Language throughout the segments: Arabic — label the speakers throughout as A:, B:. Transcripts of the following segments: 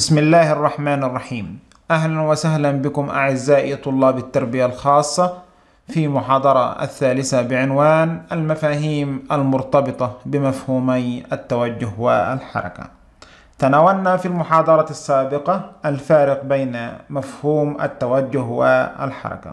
A: بسم الله الرحمن الرحيم أهلا وسهلا بكم أعزائي طلاب التربية الخاصة في محاضرة الثالثة بعنوان المفاهيم المرتبطة بمفهومي التوجه والحركة تناولنا في المحاضرة السابقة الفارق بين مفهوم التوجه والحركة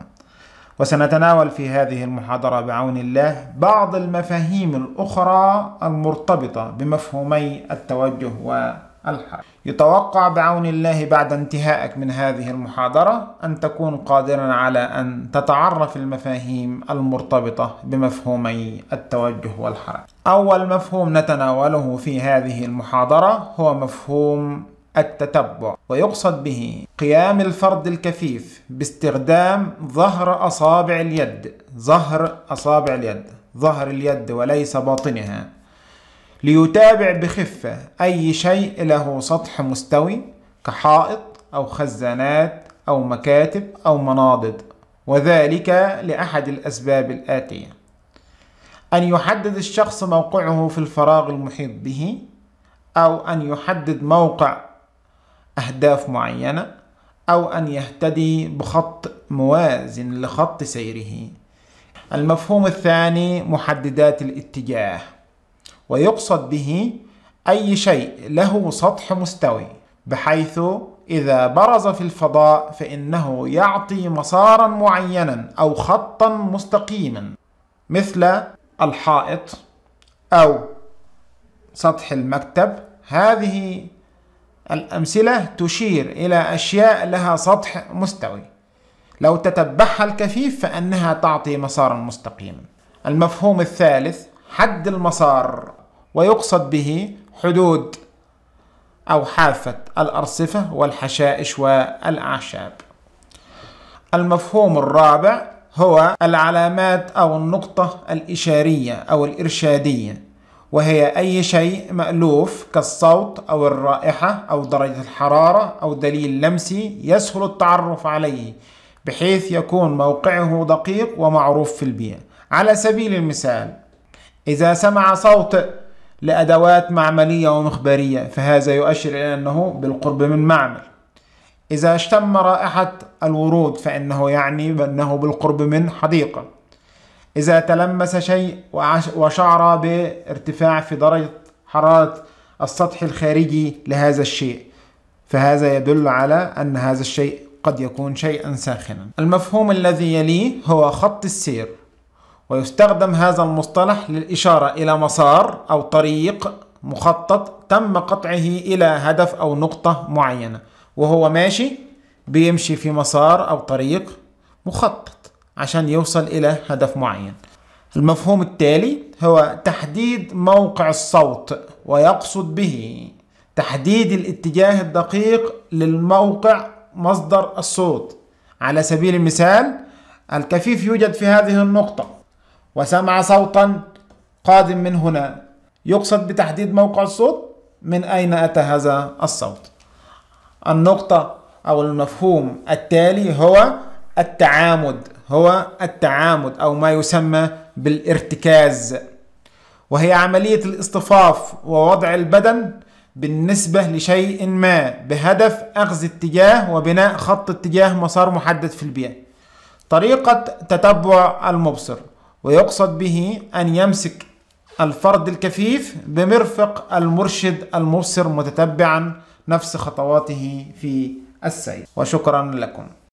A: وسنتناول في هذه المحاضرة بعون الله بعض المفاهيم الأخرى المرتبطة بمفهومي التوجه والحركة الحال يتوقع بعون الله بعد انتهائك من هذه المحاضرة أن تكون قادرا على أن تتعرف المفاهيم المرتبطة بمفهومي التوجه والحركة أول مفهوم نتناوله في هذه المحاضرة هو مفهوم التتبع ويقصد به قيام الفرد الكفيف باستخدام ظهر أصابع اليد ظهر أصابع اليد ظهر اليد وليس باطنها ليتابع بخفة أي شيء له سطح مستوي كحائط أو خزانات أو مكاتب أو مناضد وذلك لأحد الأسباب الآتية أن يحدد الشخص موقعه في الفراغ المحيط به أو أن يحدد موقع أهداف معينة أو أن يهتدي بخط موازن لخط سيره المفهوم الثاني محددات الاتجاه ويقصد به أي شيء له سطح مستوي بحيث إذا برز في الفضاء فإنه يعطي مسارا معينا أو خطا مستقيما مثل الحائط أو سطح المكتب هذه الأمثلة تشير إلى أشياء لها سطح مستوي لو تتبعها الكفيف فإنها تعطي مسارا مستقيما المفهوم الثالث حد المسار ويقصد به حدود أو حافة الأرصفة والحشائش والأعشاب. المفهوم الرابع هو العلامات أو النقطة الإشارية أو الإرشادية وهي أي شيء مألوف كالصوت أو الرائحة أو درجة الحرارة أو دليل لمسي يسهل التعرف عليه بحيث يكون موقعه دقيق ومعروف في البيئة على سبيل المثال إذا سمع صوت لأدوات معملية ومخبرية فهذا يؤشر إلى أنه بالقرب من معمل إذا اشتم رائحة الورود فإنه يعني بأنه بالقرب من حديقة إذا تلمس شيء وشعر بارتفاع في درجة حرارة السطح الخارجي لهذا الشيء فهذا يدل على أن هذا الشيء قد يكون شيئا ساخنا المفهوم الذي يليه هو خط السير ويستخدم هذا المصطلح للإشارة إلى مسار أو طريق مخطط تم قطعه إلى هدف أو نقطة معينة وهو ماشي بيمشي في مسار أو طريق مخطط عشان يوصل إلى هدف معين المفهوم التالي هو تحديد موقع الصوت ويقصد به تحديد الاتجاه الدقيق للموقع مصدر الصوت على سبيل المثال الكفيف يوجد في هذه النقطة وسمع صوتا قادم من هنا يقصد بتحديد موقع الصوت من أين أتى هذا الصوت النقطة أو المفهوم التالي هو التعامد هو التعامد أو ما يسمى بالارتكاز وهي عملية الاصطفاف ووضع البدن بالنسبة لشيء ما بهدف أخذ اتجاه وبناء خط اتجاه مسار محدد في البيئة طريقة تتبع المبصر ويقصد به أن يمسك الفرد الكفيف بمرفق المرشد المبصر متتبعا نفس خطواته في السير وشكرا لكم